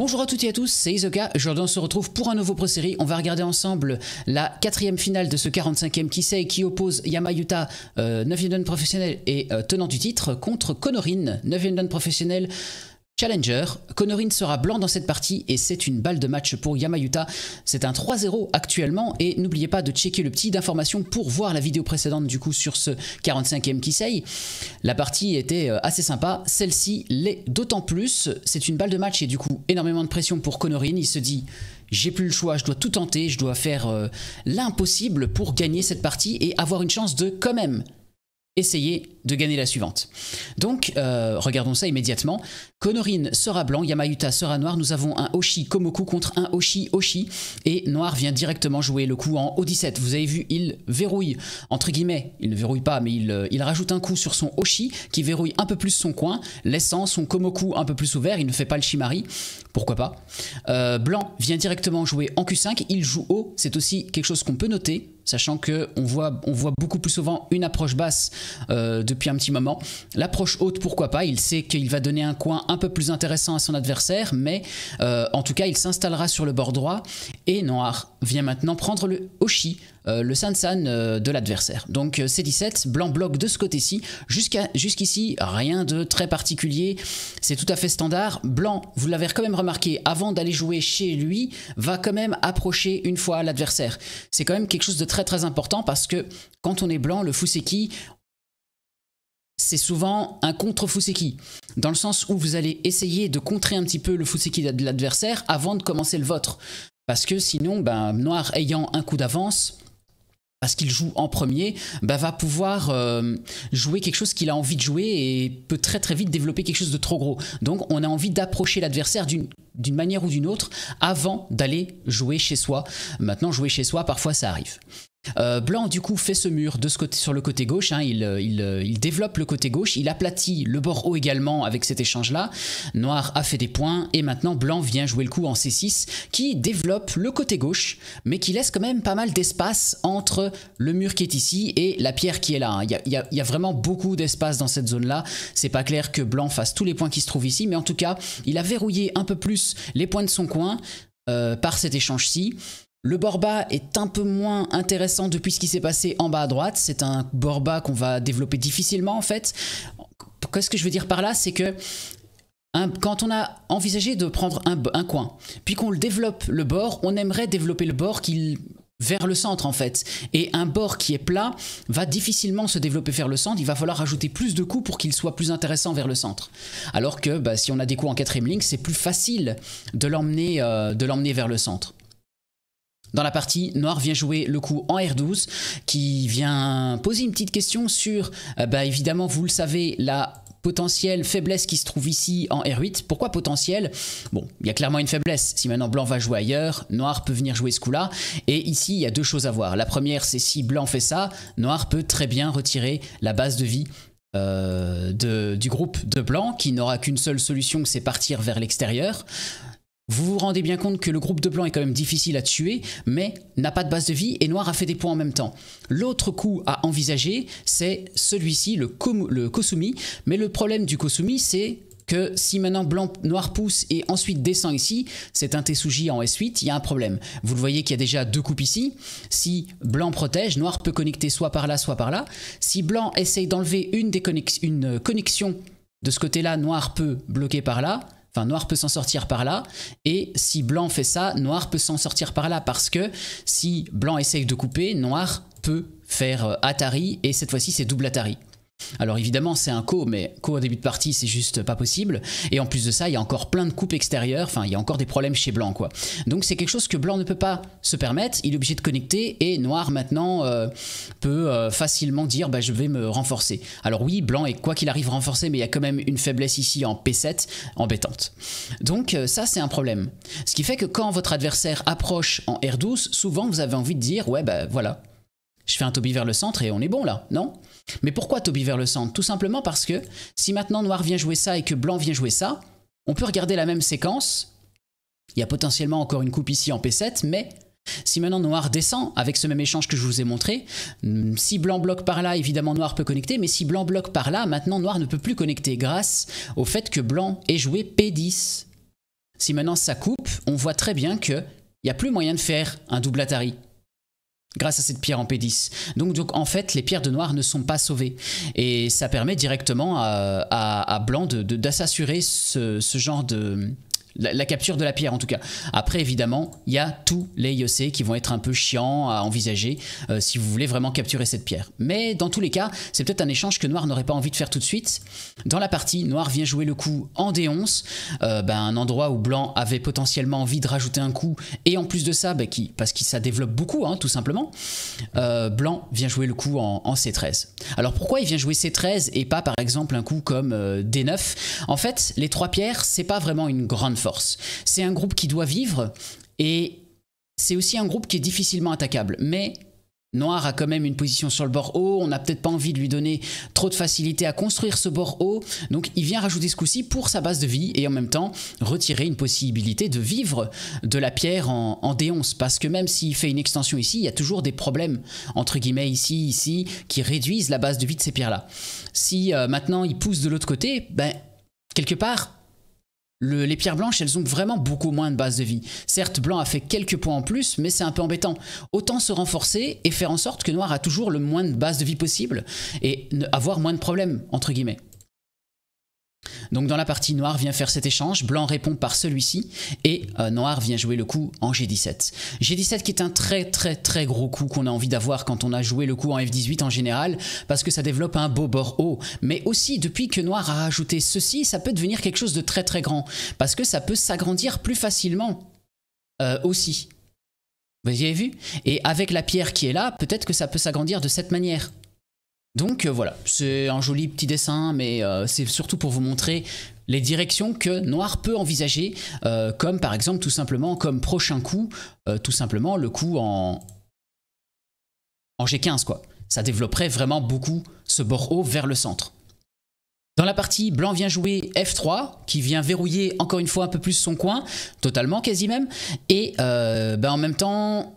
Bonjour à toutes et à tous, c'est Isoka. Aujourd'hui, on se retrouve pour un nouveau pro série On va regarder ensemble la quatrième finale de ce 45e qui qui oppose Yamayuta, 9e euh, professionnel et euh, tenant du titre, contre Konorin, 9e dan professionnel, Challenger. sera blanc dans cette partie et c'est une balle de match pour Yamayuta. C'est un 3-0 actuellement et n'oubliez pas de checker le petit d'information pour voir la vidéo précédente du coup sur ce 45e Kisei. La partie était euh, assez sympa, celle-ci l'est d'autant plus. C'est une balle de match et du coup énormément de pression pour Connorine. Il se dit j'ai plus le choix, je dois tout tenter, je dois faire euh, l'impossible pour gagner cette partie et avoir une chance de quand même essayer de gagner la suivante. Donc, euh, regardons ça immédiatement. Konorin sera blanc, Yamayuta sera noir. Nous avons un Oshi Komoku contre un Oshi Oshi. Et noir vient directement jouer le coup en O17. Vous avez vu, il verrouille, entre guillemets, il ne verrouille pas, mais euh, il, rajoute un coup sur son Oshi qui verrouille un peu plus son coin, laissant son Komoku un peu plus ouvert. Il ne fait pas le Shimari, pourquoi pas. Euh, blanc vient directement jouer en Q5. Il joue haut, c'est aussi quelque chose qu'on peut noter sachant que on voit, on voit beaucoup plus souvent une approche basse euh, depuis un petit moment. L'approche haute, pourquoi pas Il sait qu'il va donner un coin un peu plus intéressant à son adversaire, mais euh, en tout cas, il s'installera sur le bord droit et Noir vient maintenant prendre le Oshi, euh, le Sansan san euh, de l'adversaire. Donc c'est 17 blanc bloque de ce côté-ci. Jusqu'ici, rien de très particulier, c'est tout à fait standard. Blanc, vous l'avez quand même remarqué, avant d'aller jouer chez lui, va quand même approcher une fois l'adversaire. C'est quand même quelque chose de très très important parce que quand on est blanc, le Fuseki, c'est souvent un contre-Fuseki, dans le sens où vous allez essayer de contrer un petit peu le Fuseki de l'adversaire avant de commencer le vôtre. Parce que sinon, ben, Noir ayant un coup d'avance, parce qu'il joue en premier, ben, va pouvoir euh, jouer quelque chose qu'il a envie de jouer et peut très très vite développer quelque chose de trop gros. Donc on a envie d'approcher l'adversaire d'une manière ou d'une autre avant d'aller jouer chez soi. Maintenant, jouer chez soi, parfois ça arrive. Euh, Blanc du coup fait ce mur de ce côté, sur le côté gauche, hein. euh, euh, il, développe le côté gauche, il aplatit le bord haut également avec cet échange là, Noir a fait des points et maintenant Blanc vient jouer le coup en C6 qui développe le côté gauche mais qui laisse quand même pas mal d'espace entre le mur qui est ici et la pierre qui est là. Hein. Il, y a, vraiment beaucoup d'espace dans cette zone là, c'est pas clair que Blanc fasse tous les points qui se trouvent ici mais en tout cas il a verrouillé un peu plus les points de son coin par cet échange-ci le bas est un peu moins intéressant depuis ce qui s'est passé en bas à droite. C'est un bord bas qu'on va développer difficilement en fait. Qu'est-ce que je veux dire par là C'est que quand on a envisagé de prendre un, coin, puis qu'on le développe le bord, on aimerait développer le bord vers le centre en fait. Et un bord qui est plat va difficilement se développer vers le centre, il va falloir ajouter plus de coups pour qu'il soit plus intéressant vers le centre. Alors que bah, si on a des coups en quatrième ligne, c'est plus facile de l'emmener euh, l'emmener vers le centre. Dans la partie, Noir vient jouer le coup en R12, qui vient poser une petite question sur, euh, bah, évidemment, vous le savez, la potentielle faiblesse qui se trouve ici en R8. Pourquoi potentielle Bon, il y a clairement une faiblesse. Si maintenant blanc va jouer ailleurs, noir peut venir jouer ce coup-là. Et ici, il y a deux choses à voir. La première, c'est si blanc fait ça, noir peut très bien retirer la base de vie euh, du groupe de blanc, qui n'aura qu'une seule solution, c'est partir vers l'extérieur. Vous vous rendez bien compte que le groupe de blanc est quand même difficile à tuer, mais n'a pas de base de vie et noir a fait des points en même temps. L'autre coup à envisager, c'est celui-ci, le, Kosumi. Mais le problème du Kosumi, c'est que si maintenant blanc, noir pousse et ensuite descend ici, c'est un tesuji en S8, il y a un problème. Vous le voyez qu'il y a déjà deux coupes ici. Si blanc protège, noir peut connecter soit par là, soit par là. Si blanc essaye d'enlever une, une connexion de ce côté-là, noir peut bloquer par là. Enfin, noir peut s'en sortir par là. Et si blanc fait ça, noir peut s'en sortir par là. Parce que si blanc essaye de couper, noir peut faire euh, Atari. Et cette fois-ci, c'est double Atari. Alors évidemment, c'est un co, mais co au début de partie, c'est juste pas possible. Et en plus de ça, il y a encore plein de coupes extérieures. Enfin, il y a encore des problèmes chez Blanc, quoi. Donc c'est quelque chose que Blanc ne peut pas se permettre. Il est obligé de connecter et Noir maintenant euh, peut euh, facilement dire bah, je vais me renforcer. Alors oui, Blanc est quoi qu'il arrive renforcé, mais il y a quand même une faiblesse ici en P7 embêtante. Donc euh, ça, c'est un problème. Ce qui fait que quand votre adversaire approche en R12, souvent vous avez envie de dire ouais, bah voilà, je fais un Toby vers le centre et on est bon là, non mais pourquoi Toby vers le centre Tout simplement parce que si maintenant noir vient jouer ça et que blanc vient jouer ça, on peut regarder la même séquence. Il y a potentiellement encore une coupe ici en P7, mais si maintenant noir descend avec ce même échange que je vous ai montré, hmm, si blanc bloque par là, évidemment noir peut connecter, mais si blanc bloque par là, maintenant noir ne peut plus connecter grâce au fait que blanc ait joué P10. Si maintenant ça coupe, on voit très bien qu'il n'y a plus moyen de faire un double Atari grâce à cette pierre en P10. Donc, donc en fait, les pierres de noir ne sont pas sauvées. Et ça permet directement à, Blanc de, ce, ce genre de la, capture de la pierre en tout cas. Après évidemment, il y a tous les IEC qui vont être un peu chiants à envisager euh, si vous voulez vraiment capturer cette pierre. Mais dans tous les cas, c'est peut-être un échange que Noir n'aurait pas envie de faire tout de suite. Dans la partie, Noir vient jouer le coup en D11, euh, ben, un endroit où Blanc avait potentiellement envie de rajouter un coup, et en plus de ça, ben, qui, parce que ça développe beaucoup hein, tout simplement, euh, Blanc vient jouer le coup en, C13. Alors pourquoi il vient jouer C13 et pas par exemple un coup comme D9 En fait, les trois pierres, c'est pas vraiment une grande force. C'est un groupe qui doit vivre et c'est aussi un groupe qui est difficilement attaquable. Mais Noir a quand même une position sur le bord haut, on n'a peut-être pas envie de lui donner trop de facilité à construire ce bord haut, donc il vient rajouter ce coup-ci pour sa base de vie et en même temps retirer une possibilité de vivre de la pierre en, en d parce que même s'il fait une extension ici, il y a toujours des problèmes, entre guillemets, ici, ici, qui réduisent la base de vie de ces pierres-là. Si euh, maintenant il pousse de l'autre côté, ben, quelque part, les pierres blanches, elles ont vraiment beaucoup moins de base de vie. Certes, blanc a fait quelques points en plus, mais c'est un peu embêtant. Autant se renforcer et faire en sorte que noir a toujours le moins de base de vie possible et avoir moins de problèmes, entre guillemets. Donc dans la partie, noir vient faire cet échange, blanc répond par celui-ci, et euh, noir vient jouer le coup en G17. G17 qui est un très très très gros coup qu'on a envie d'avoir quand on a joué le coup en F18 en général, parce que ça développe un beau bord haut. Mais aussi, depuis que noir a ajouté ceci, ça peut devenir quelque chose de très très grand, parce que ça peut s'agrandir plus facilement euh, aussi. Vous avez vu Et avec la pierre qui est là, peut-être que ça peut s'agrandir de cette manière. Donc euh, voilà, c'est un joli petit dessin, mais euh, c'est surtout pour vous montrer les directions que Noir peut envisager, euh, comme par exemple tout simplement comme prochain coup, tout simplement le coup en, G15 quoi. Ça développerait vraiment beaucoup ce bord haut vers le centre. Dans la partie, blanc vient jouer F3, qui vient verrouiller encore une fois un peu plus son coin, totalement quasi même, et ben, en même temps,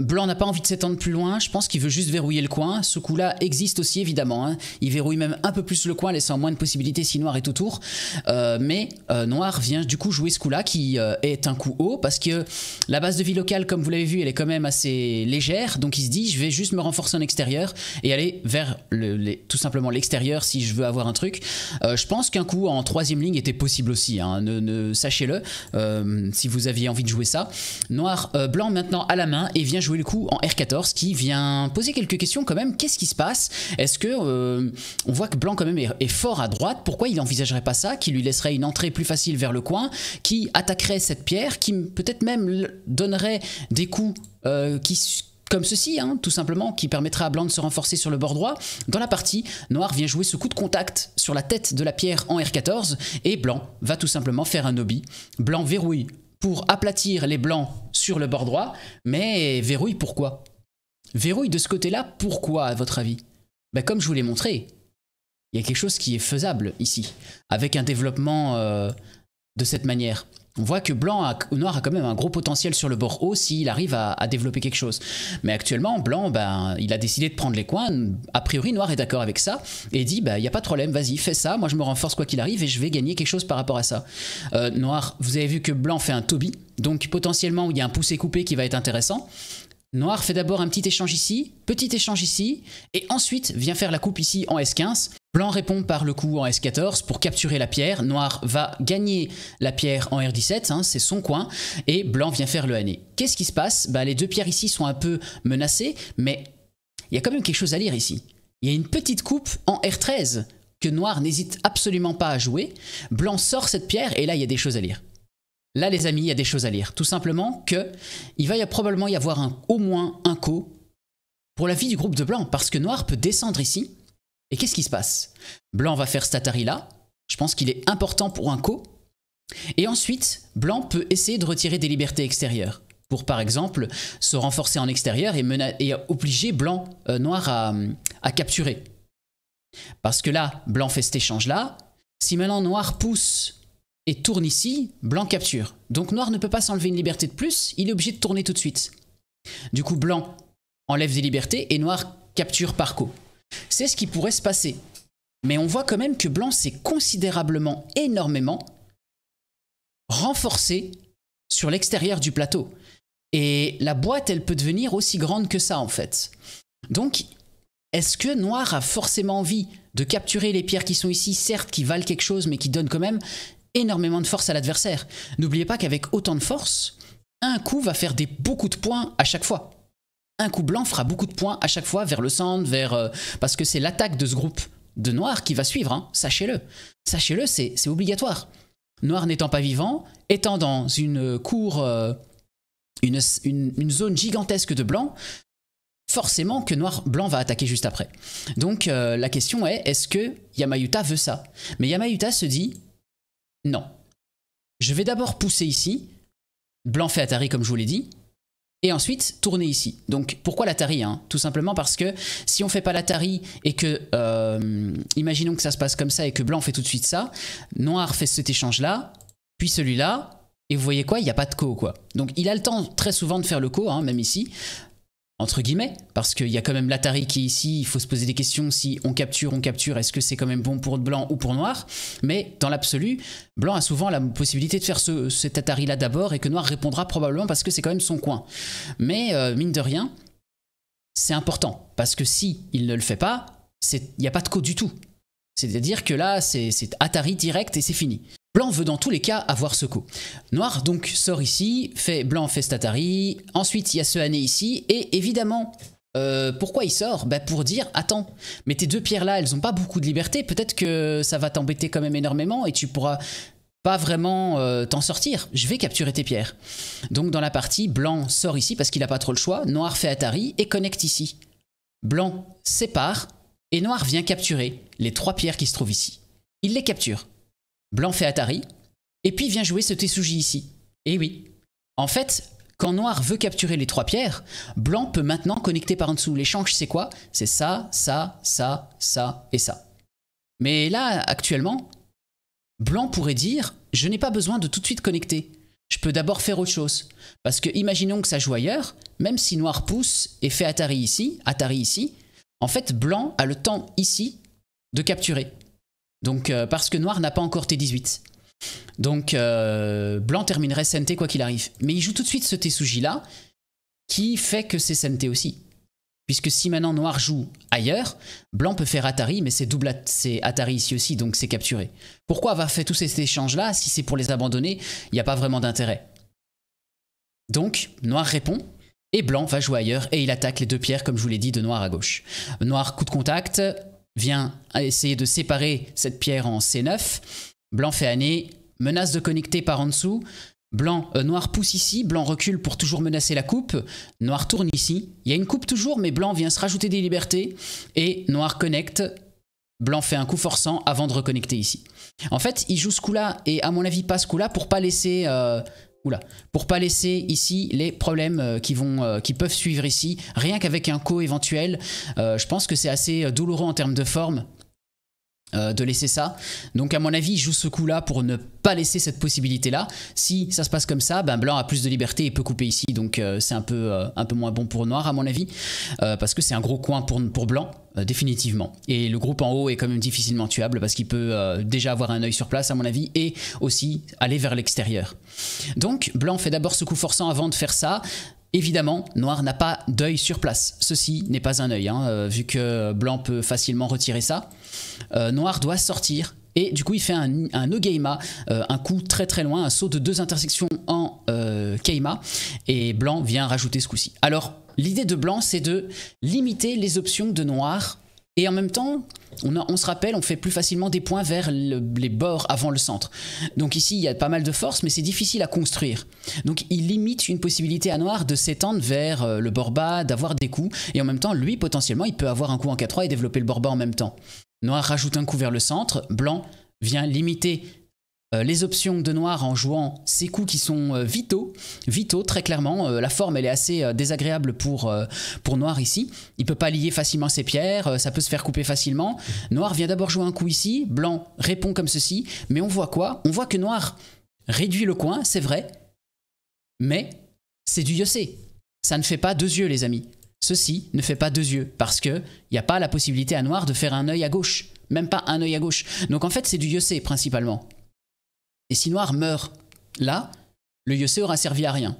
Blanc n'a pas envie de s'étendre plus loin, je pense qu'il veut juste verrouiller le coin. Ce coup-là existe aussi évidemment, hein. il verrouille même un peu plus le coin, laissant moins de possibilités si Noir est autour. Euh, mais euh, Noir vient du coup jouer ce coup-là qui euh, est un coup haut parce que la base de vie locale, comme vous l'avez vu, elle est quand même assez légère. Donc il se dit, je vais juste me renforcer en extérieur et aller vers tout simplement l'extérieur si je veux avoir un truc. je pense qu'un coup en troisième ligne était possible aussi, hein. ne sachez-le si vous aviez envie de jouer ça. Noir, Blanc maintenant à la main et vient jouer le coup en R14 qui vient poser quelques questions quand même. Qu'est-ce qui se passe Est-ce que euh, on voit que Blanc quand même est, fort à droite Pourquoi il n'envisagerait pas ça Qui lui laisserait une entrée plus facile vers le coin, qui attaquerait cette pierre, qui peut-être même donnerait des coups euh, qui comme ceci, hein, tout simplement, qui permettra à Blanc de se renforcer sur le bord droit. Dans la partie, Noir vient jouer ce coup de contact sur la tête de la pierre en R14, et Blanc va tout simplement faire un hobby. Blanc verrouille pour aplatir les blancs sur le bord droit, mais verrouille pourquoi Verrouille de ce côté-là pourquoi, à votre avis ben, Comme je vous l'ai montré, il y a quelque chose qui est faisable ici, avec un développement euh, de cette manière. On voit que Blanc a, Noir a quand même un gros potentiel sur le bord haut s'il arrive à, développer quelque chose. Mais actuellement, Blanc, ben, il a décidé de prendre les coins. A priori, Noir est d'accord avec ça et dit ben, il n'y a pas de problème, vas-y, fais ça. Moi, je me renforce quoi qu'il arrive et je vais gagner quelque chose par rapport à ça. Euh, Noir, vous avez vu que Blanc fait un Toby. Donc, potentiellement, il y a un poussé coupé qui va être intéressant. Noir fait d'abord un petit échange ici, petit échange ici, et ensuite vient faire la coupe ici en S15. Blanc répond par le coup en S14 pour capturer la pierre. Noir va gagner la pierre en R17, hein, c'est son coin. Et Blanc vient faire le hanné. Qu'est-ce qui se passe bah, Les deux pierres ici sont un peu menacées, mais il y a quand même quelque chose à lire ici. Il y a une petite coupe en R13 que Noir n'hésite absolument pas à jouer. Blanc sort cette pierre et là, il y a des choses à lire. Là, les amis, il y a des choses à lire. Tout simplement que il va probablement y avoir au moins un co pour la vie du groupe de Blanc, parce que Noir peut descendre ici et qu'est-ce qui se passe Blanc va faire Statari là. Je pense qu'il est important pour un co. Et ensuite, Blanc peut essayer de retirer des libertés extérieures pour par exemple se renforcer en extérieur et, et obliger blanc euh, noir à, capturer. Parce que là, blanc fait cet échange là. Si maintenant noir pousse et tourne ici, blanc capture. Donc noir ne peut pas s'enlever une liberté de plus, il est obligé de tourner tout de suite. Du coup, blanc enlève des libertés et noir capture par coup. C'est ce qui pourrait se passer. Mais on voit quand même que Blanc s'est considérablement, énormément renforcé sur l'extérieur du plateau. Et la boîte, elle peut devenir aussi grande que ça, en fait. Donc, est-ce que Noir a forcément envie de capturer les pierres qui sont ici, certes, qui valent quelque chose, mais qui donnent quand même énormément de force à l'adversaire N'oubliez pas qu'avec autant de force, un coup va faire des beaucoup de points à chaque fois un coup blanc fera beaucoup de points à chaque fois vers le centre, vers euh, parce que c'est l'attaque de ce groupe de noirs qui va suivre. Hein. Sachez-le, sachez-le, c'est obligatoire. Noir n'étant pas vivant, étant dans une cour, euh, une, zone gigantesque de blanc, forcément que noir blanc va attaquer juste après. Donc euh, la question est est-ce que Yamayuta veut ça Mais Yamayuta se dit non. Je vais d'abord pousser ici. Blanc fait Atari comme je vous l'ai dit et ensuite tourner ici. Donc pourquoi la hein Tout simplement parce que si on fait pas la tarie, et que, euh, imaginons que ça se passe comme ça et que blanc fait tout de suite ça, noir fait cet échange-là, puis celui-là, et vous voyez quoi Il n'y a pas de co, quoi. Donc il a le temps très souvent de faire le co, hein, même ici, entre guillemets, parce qu'il y a quand même l'Atari qui est ici, il faut se poser des questions si on capture, on capture, est-ce que c'est quand même bon pour blanc ou pour noir Mais dans l'absolu, blanc a souvent la possibilité de faire cet Atari-là d'abord et que noir répondra probablement parce que c'est quand même son coin. Mais euh, mine de rien, c'est important, parce que si il ne le fait pas, il n'y a pas de code du tout. C'est-à-dire que là, c'est Atari direct et c'est fini. Blanc veut dans tous les cas avoir ce coup. Noir donc sort ici, fait blanc fait Atari, ensuite il y a ce Hané ici, et évidemment, euh, pourquoi il sort bah, Pour dire, attends, mais tes deux pierres là, elles n'ont pas beaucoup de liberté, peut-être que ça va t'embêter quand même énormément et tu pourras pas vraiment euh, t'en sortir, je vais capturer tes pierres. Donc dans la partie, blanc sort ici parce qu'il n'a pas trop le choix, noir fait Atari et connecte ici. Blanc sépare et noir vient capturer les trois pierres qui se trouvent ici. Il les capture. Blanc fait Atari, et puis vient jouer ce tesuji ici. Et eh oui. En fait, quand Noir veut capturer les trois pierres, Blanc peut maintenant connecter par en dessous. L'échange, c'est quoi C'est ça, ça, ça, ça et ça. Mais là, actuellement, Blanc pourrait dire Je n'ai pas besoin de tout de suite connecter. Je peux d'abord faire autre chose. Parce que imaginons que ça joue ailleurs, même si Noir pousse et fait Atari ici, Atari ici, en fait, Blanc a le temps ici de capturer. Donc, euh, parce que noir n'a pas encore T18. Donc, euh, blanc terminerait Sente quoi qu'il arrive. Mais il joue tout de suite ce Tsuji là, qui fait que c'est Sente aussi. Puisque si maintenant noir joue ailleurs, blanc peut faire Atari, mais c'est double Atari ici aussi, donc c'est capturé. Pourquoi avoir fait tous ces échanges là si c'est pour les abandonner Il n'y a pas vraiment d'intérêt. Donc, noir répond, et blanc va jouer ailleurs et il attaque les deux pierres, comme je vous l'ai dit, de noir à gauche. Noir coup de contact, vient essayer de séparer cette pierre en C9. Blanc fait année, menace de connecter par en dessous. Blanc, euh, noir pousse ici, blanc recule pour toujours menacer la coupe, noir tourne ici, il y a une coupe toujours, mais blanc vient se rajouter des libertés, et noir connecte, blanc fait un coup forçant avant de reconnecter ici. En fait, il joue ce coup-là, et à mon avis pas ce coup-là, pour pas laisser euh, Oula, pour pas laisser ici les problèmes euh, qui, vont, euh, qui peuvent suivre ici, rien qu'avec un co éventuel, euh, je pense que c'est assez douloureux en termes de forme euh, de laisser ça. Donc à mon avis, il joue ce coup-là pour ne pas laisser cette possibilité-là. Si ça se passe comme ça, ben blanc a plus de liberté et peut couper ici, donc euh, c'est un peu euh, un peu moins bon pour noir à mon avis, parce que c'est un gros coin pour pour blanc définitivement. Et le groupe en haut est quand même difficilement tuable parce qu'il peut déjà avoir un œil sur place à mon avis et aussi aller vers l'extérieur. Donc blanc fait d'abord ce coup forçant avant de faire ça. Évidemment, noir n'a pas d'œil sur place. Ceci n'est pas un œil, hein, vu que blanc peut facilement retirer ça. Euh, noir doit sortir. Et du coup, il fait un, un euh, un coup très très loin, un saut de deux intersections en euh, Keima. Et blanc vient rajouter ce coup-ci. Alors, l'idée de blanc, c'est de limiter les options de noir. Et en même temps, on, se rappelle, on fait plus facilement des points vers les bords avant le centre. Donc ici, il y a pas mal de force, mais c'est difficile à construire. Donc il limite une possibilité à noir de s'étendre vers le bord bas, d'avoir des coups. Et en même temps, lui, potentiellement, il peut avoir un coup en k 3 et développer le bord bas en même temps. Noir rajoute un coup vers le centre. Blanc vient limiter euh, les options de noir en jouant ces coups qui sont euh, vitaux, vitaux très clairement. Euh, la forme elle est assez désagréable pour, pour noir ici. Il peut pas lier facilement ses pierres, ça peut se faire couper facilement. Noir vient d'abord jouer un coup ici, blanc répond comme ceci, mais on voit quoi On voit que noir réduit le coin, c'est vrai, mais c'est du yossé. Ça ne fait pas deux yeux les amis. Ceci ne fait pas deux yeux, parce qu'il n'y a pas la possibilité à noir de faire un œil à gauche. Même pas un œil à gauche. Donc en fait, c'est du Yossé principalement. Et si noir meurt là, le Yossé aura servi à rien.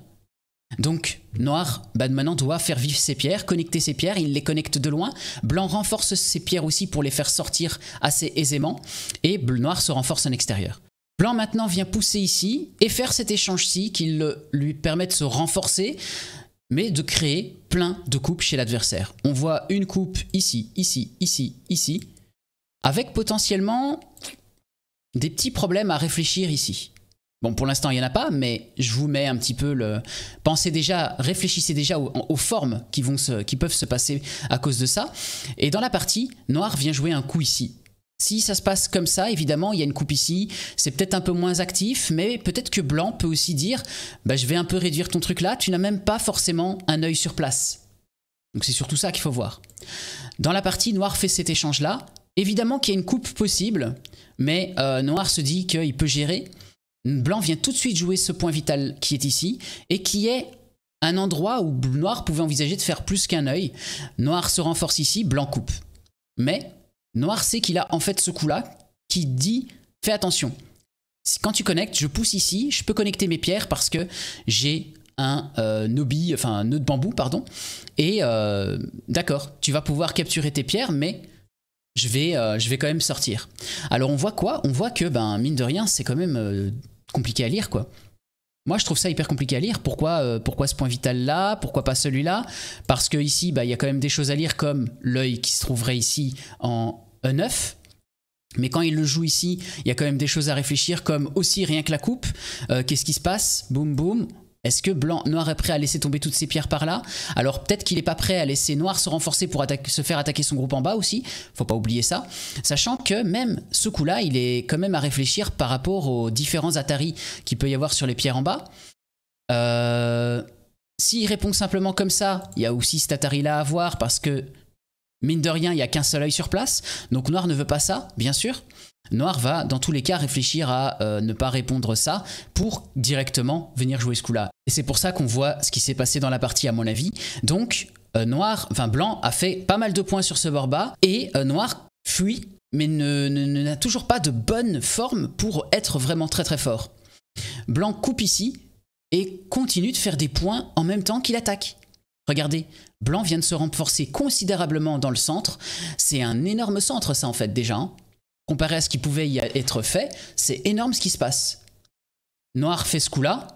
Donc, noir, maintenant doit faire vivre ses pierres, connecter ses pierres, il les connecte de loin. Blanc renforce ses pierres aussi pour les faire sortir assez aisément. Et noir se renforce en extérieur. Blanc maintenant vient pousser ici et faire cet échange-ci qui lui permet de se renforcer, mais de créer plein de coupes chez l'adversaire. On voit une coupe ici, ici, ici, ici, avec potentiellement des petits problèmes à réfléchir ici. Bon, pour l'instant, il n'y en a pas, mais je vous mets un petit peu le... Pensez déjà, réfléchissez déjà aux, formes qui, qui peuvent se passer à cause de ça. Et dans la partie, Noir vient jouer un coup ici. Si ça se passe comme ça, évidemment, il y a une coupe ici, c'est peut-être un peu moins actif, mais peut-être que Blanc peut aussi dire bah, je vais un peu réduire ton truc là, tu n'as même pas forcément un œil sur place. Donc c'est surtout ça qu'il faut voir. Dans la partie, Noir fait cet échange-là. Évidemment qu'il y a une coupe possible, mais euh, Noir se dit qu'il peut gérer. Blanc vient tout de suite jouer ce point vital qui est ici et qui est un endroit où Noir pouvait envisager de faire plus qu'un œil. Noir se renforce ici, Blanc coupe. Mais Noir sait qu'il a en fait ce coup-là qui dit fais attention. Quand tu connectes, je pousse ici, je peux connecter mes pierres parce que j'ai un noeud nobi, enfin un nœud de bambou, pardon. Et euh, d'accord, tu vas pouvoir capturer tes pierres, mais je vais, euh, je vais quand même sortir. Alors on voit quoi On voit que, ben, mine de rien, c'est quand même euh, compliqué à lire, quoi. Moi, je trouve ça hyper compliqué à lire. Pourquoi, euh, pourquoi ce point vital-là Pourquoi pas celui-là Parce que ici, bah, il y a quand même des choses à lire comme l'œil qui se trouverait ici en E9. Mais quand il le joue ici, il y a quand même des choses à réfléchir, comme aussi rien que la coupe. Euh, qu'est-ce qui se passe Boum, boum. Est-ce que blanc, noir est prêt à laisser tomber toutes ces pierres par là Alors peut-être qu'il n'est pas prêt à laisser noir se renforcer pour se faire attaquer son groupe en bas aussi. Faut pas oublier ça. Sachant que même ce coup-là, il est quand même à réfléchir par rapport aux différents ataris qu'il peut y avoir sur les pierres en bas. Euh, s'il répond simplement comme ça, il y a aussi cet atari-là à voir parce que, mine de rien, il n'y a qu'un seul œil sur place. Donc noir ne veut pas ça, bien sûr. Noir va dans tous les cas réfléchir à euh, ne pas répondre ça pour directement venir jouer ce coup-là. Et c'est pour ça qu'on voit ce qui s'est passé dans la partie à mon avis. Donc euh, Noir, enfin Blanc a fait pas mal de points sur ce bord bas et euh, Noir fuit mais n'a ne, n'a toujours pas de bonne forme pour être vraiment très très fort. Blanc coupe ici et continue de faire des points en même temps qu'il attaque. Regardez, Blanc vient de se renforcer considérablement dans le centre. C'est un énorme centre ça en fait déjà. Hein comparé à ce qui pouvait y être fait, c'est énorme ce qui se passe. Noir fait ce coup-là,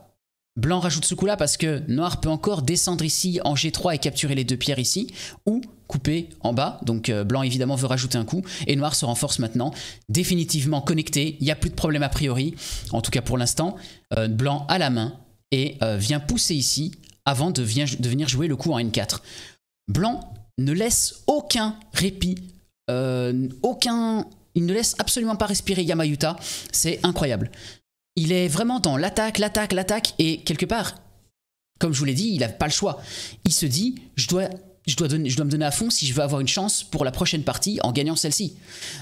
Blanc rajoute ce coup-là parce que Noir peut encore descendre ici en G3 et capturer les deux pierres ici, ou couper en bas. Donc euh, Blanc évidemment veut rajouter un coup, et Noir se renforce maintenant, définitivement connecté, il n'y a plus de problème a priori, en tout cas pour l'instant. Euh, blanc à la main, et euh, vient pousser ici, avant de, venir jouer le coup en N4. Blanc ne laisse aucun répit, aucun il ne laisse absolument pas respirer Yamayuta. C'est incroyable. Il est vraiment dans l'attaque, l'attaque, l'attaque. Et quelque part, comme je vous l'ai dit, il n'a pas le choix. Il se dit, je dois, je, dois me donner à fond si je veux avoir une chance pour la prochaine partie en gagnant celle-ci.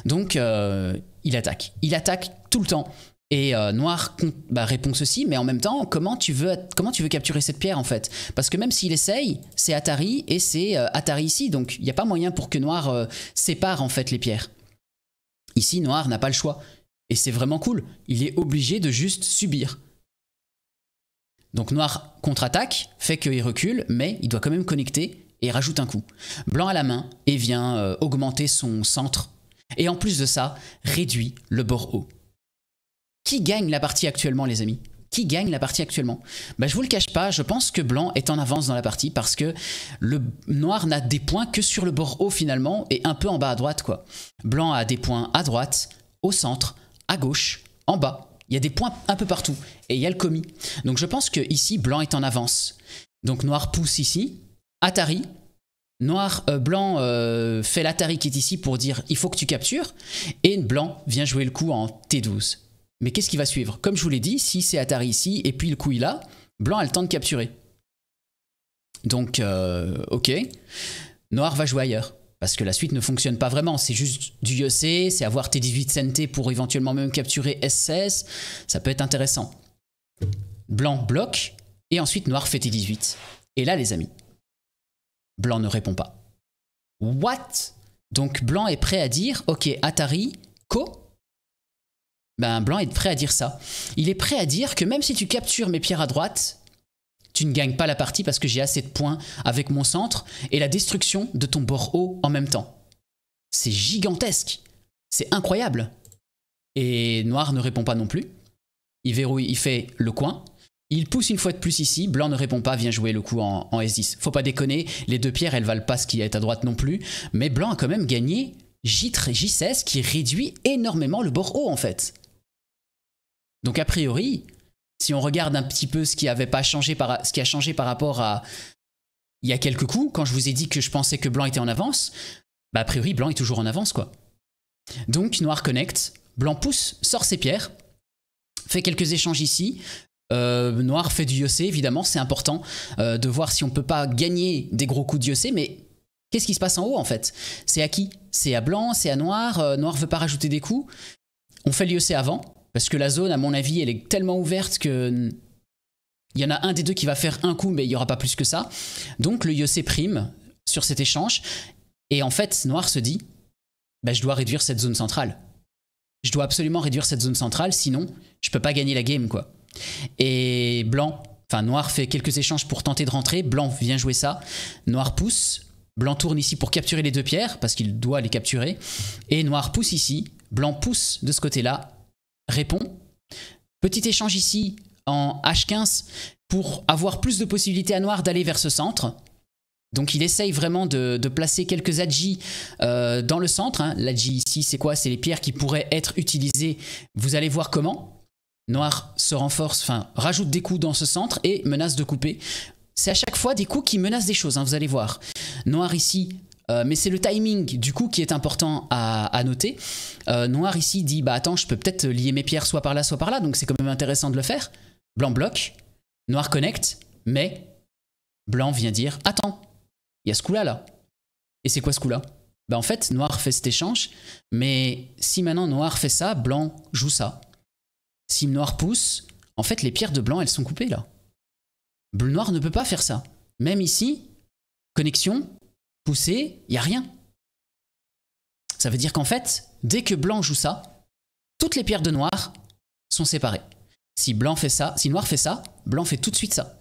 Donc, euh, il attaque. Il attaque tout le temps. Et euh, Noir bah, répond ceci, mais en même temps, comment tu veux, comment tu veux capturer cette pierre en fait Parce que même s'il essaye, c'est Atari et c'est euh, Atari ici, donc il n'y a pas moyen pour que Noir sépare en fait les pierres. Ici, Noir n'a pas le choix. Et c'est vraiment cool. Il est obligé de juste subir. Donc Noir contre-attaque, fait qu'il recule, mais il doit quand même connecter et rajoute un coup. Blanc à la main et vient euh, augmenter son centre. Et en plus de ça, réduit le bord haut. Qui gagne la partie actuellement, les amis qui gagne la partie actuellement bah, Je vous le cache pas, je pense que blanc est en avance dans la partie parce que le noir n'a des points que sur le bord haut finalement et un peu en bas à droite quoi. Blanc a des points à droite, au centre, à gauche, en bas. Il y a des points un peu partout et il y a le commis. Donc je pense que ici blanc est en avance. Donc noir pousse ici, Atari Noir, euh, blanc euh, fait l'Atari qui est ici pour dire il faut que tu captures. Et blanc vient jouer le coup en T12. Mais qu'est-ce qui va suivre Comme je vous l'ai dit, si c'est Atari ici et puis le il là, blanc a le temps de capturer. Donc, euh, ok. Noir va jouer ailleurs. Parce que la suite ne fonctionne pas vraiment. C'est juste du EC, c'est avoir t 18 SNT pour éventuellement même capturer S16. Ça peut être intéressant. Blanc bloque. Et ensuite, noir fait T18. Et là, les amis, blanc ne répond pas. What Donc, blanc est prêt à dire Ok, Atari, co ben, Blanc est prêt à dire ça. Il est prêt à dire que même si tu captures mes pierres à droite, tu ne gagnes pas la partie parce que j'ai assez de points avec mon centre et la destruction de ton bord haut en même temps. C'est gigantesque. C'est incroyable. Et Noir ne répond pas non plus. Il verrouille, il fait le coin. Il pousse une fois de plus ici. Blanc ne répond pas, vient jouer le coup en, S10. Faut pas déconner, les deux pierres, elles valent pas ce qui est à droite non plus. Mais Blanc a quand même gagné J3, J16 qui réduit énormément le bord haut en fait. Donc a priori, si on regarde un petit peu ce qui, avait pas changé ce qui a changé par rapport à il y a quelques coups, quand je vous ai dit que je pensais que Blanc était en avance, bah a priori Blanc est toujours en avance quoi. Donc Noir connecte, Blanc pousse, sort ses pierres, fait quelques échanges ici. Euh, noir fait du Yossé, évidemment, c'est important euh, de voir si on peut pas gagner des gros coups de Yossé, mais qu'est-ce qui se passe en haut en fait C'est à qui C'est à Blanc, c'est à Noir, euh, Noir veut pas rajouter des coups. On fait le Yossé avant, parce que la zone, à mon avis, elle est tellement ouverte que il y en a un des deux qui va faire un coup, mais il n'y aura pas plus que ça. Donc le Yossé prime sur cet échange. Et en fait, Noir se dit, bah, je dois réduire cette zone centrale. Je dois absolument réduire cette zone centrale, sinon je peux pas gagner la game, quoi. Et Blanc, enfin Noir fait quelques échanges pour tenter de rentrer. Blanc vient jouer ça. Noir pousse. Blanc tourne ici pour capturer les deux pierres, parce qu'il doit les capturer. Et Noir pousse ici. Blanc pousse de ce côté-là répond. Petit échange ici en H15 pour avoir plus de possibilités à noir d'aller vers ce centre. Donc il essaye vraiment de, placer quelques adji euh, dans le centre. Hein. L'adji ici, c'est quoi C'est les pierres qui pourraient être utilisées. Vous allez voir comment. Noir se renforce, enfin rajoute des coups dans ce centre et menace de couper. C'est à chaque fois des coups qui menacent des choses, hein, vous allez voir. Noir ici euh, mais c'est le timing du coup qui est important à, noter. Euh, noir ici dit bah attends, je peux peut-être lier mes pierres soit par là, soit par là, donc c'est quand même intéressant de le faire. Blanc bloque, noir connecte, mais blanc vient dire attends, il y a ce coup-là là. Et c'est quoi ce coup-là bah en fait, noir fait cet échange, mais si maintenant noir fait ça, blanc joue ça. Si noir pousse, en fait les pierres de blanc elles sont coupées là. Noir ne peut pas faire ça. Même ici, connexion, poussé, il n'y a rien. Ça veut dire qu'en fait, dès que blanc joue ça, toutes les pierres de noir sont séparées. Si blanc fait ça, si noir fait ça, blanc fait tout de suite ça.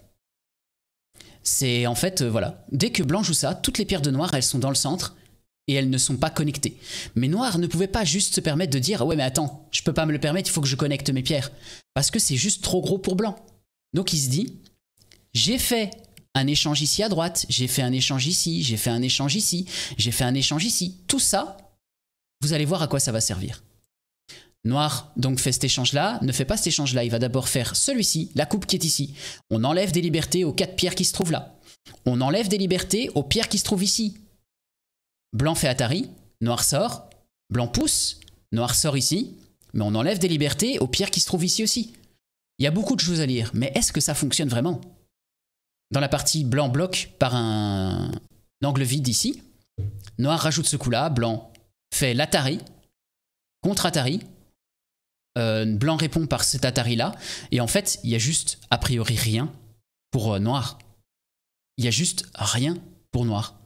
C'est en fait, euh, voilà, dès que blanc joue ça, toutes les pierres de noir, elles sont dans le centre et elles ne sont pas connectées. Mais noir ne pouvait pas juste se permettre de dire ouais mais attends, je peux pas me le permettre, il faut que je connecte mes pierres parce que c'est juste trop gros pour blanc. Donc il se dit j'ai fait un échange ici à droite, j'ai fait un échange ici, j'ai fait un échange ici, j'ai fait un échange ici. Tout ça, vous allez voir à quoi ça va servir. Noir, donc, fait cet échange-là, ne fait pas cet échange-là. Il va d'abord faire celui-ci, la coupe qui est ici. On enlève des libertés aux quatre pierres qui se trouvent là. On enlève des libertés aux pierres qui se trouvent ici. Blanc fait Atari, noir sort, blanc pousse, noir sort ici, mais on enlève des libertés aux pierres qui se trouvent ici aussi. Il y a beaucoup de choses à lire, mais est-ce que ça fonctionne vraiment dans la partie blanc bloque par un, angle vide ici. Noir rajoute ce coup-là, blanc fait l'Atari, contre Atari. Euh, blanc répond par cet Atari-là. Et en fait, il y a juste, a priori, rien pour euh, noir. Il y a juste rien pour noir.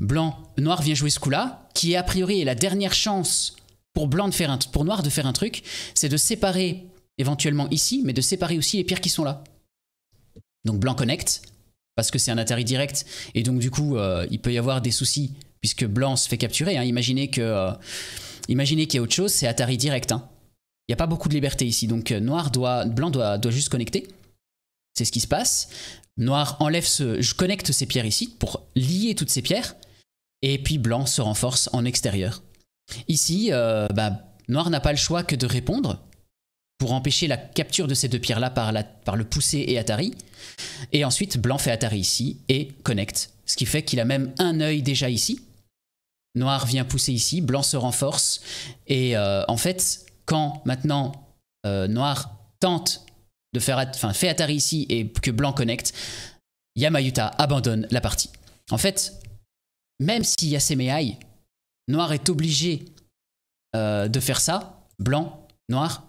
Blanc, noir vient jouer ce coup-là, qui est a priori est la dernière chance pour blanc de faire un, pour noir de faire un truc, c'est de séparer éventuellement ici, mais de séparer aussi les pires qui sont là donc Blanc connecte, parce que c'est un Atari direct. Et donc, du coup, euh, il peut y avoir des soucis, puisque Blanc se fait capturer. Hein. Imaginez que euh, qu'il y ait autre chose, c'est Atari direct. Hein. Il n'y a pas beaucoup de liberté ici. Donc, euh, Noir doit, Blanc doit, doit juste connecter. C'est ce qui se passe. Noir enlève ce. Je connecte ces pierres ici pour lier toutes ces pierres. Et puis Blanc se renforce en extérieur. Ici, bah, Noir n'a pas le choix que de répondre pour empêcher la capture de ces deux pierres-là par, le poussé et Atari. Et ensuite, blanc fait Atari ici et connecte. Ce qui fait qu'il a même un œil déjà ici. Noir vient pousser ici, blanc se renforce. Et euh, en fait, quand maintenant euh, noir tente de faire, enfin, fait Atari ici et que blanc connecte, Yamayuta abandonne la partie. En fait, même s'il si méailles, noir est obligé euh, de faire ça, blanc, noir,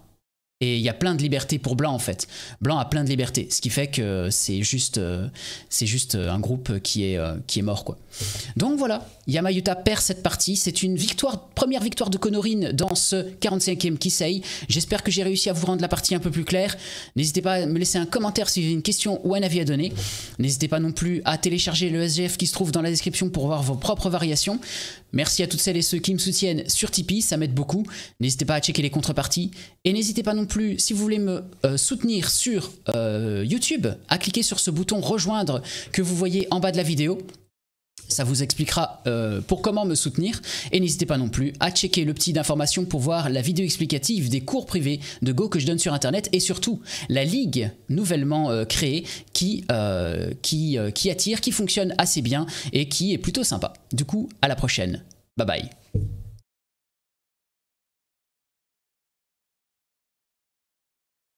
et il y a plein de libertés pour Blanc en fait. Blanc a plein de libertés, ce qui fait que c'est juste, euh, c'est juste euh, un groupe qui est, euh, qui est mort quoi. Donc voilà, Yamayuta perd cette partie. C'est une victoire, première victoire de Conorine dans ce 45e Kisei. J'espère que j'ai réussi à vous rendre la partie un peu plus claire. N'hésitez pas à me laisser un commentaire si vous avez une question ou un avis à donner. N'hésitez pas non plus à télécharger le SGF qui se trouve dans la description pour voir vos propres variations. Merci à toutes celles et ceux qui me soutiennent sur Tipeee, ça m'aide beaucoup. N'hésitez pas à checker les contreparties et n'hésitez pas non plus, si vous voulez me euh, soutenir sur euh, YouTube, à cliquer sur ce bouton rejoindre que vous voyez en bas de la vidéo. Ça vous expliquera euh, pour comment me soutenir. Et n'hésitez pas non plus à checker le petit d'information pour voir la vidéo explicative des cours privés de Go que je donne sur Internet et surtout la ligue nouvellement créée qui, qui attire, qui fonctionne assez bien et qui est plutôt sympa. Du coup, à la prochaine. Bye bye.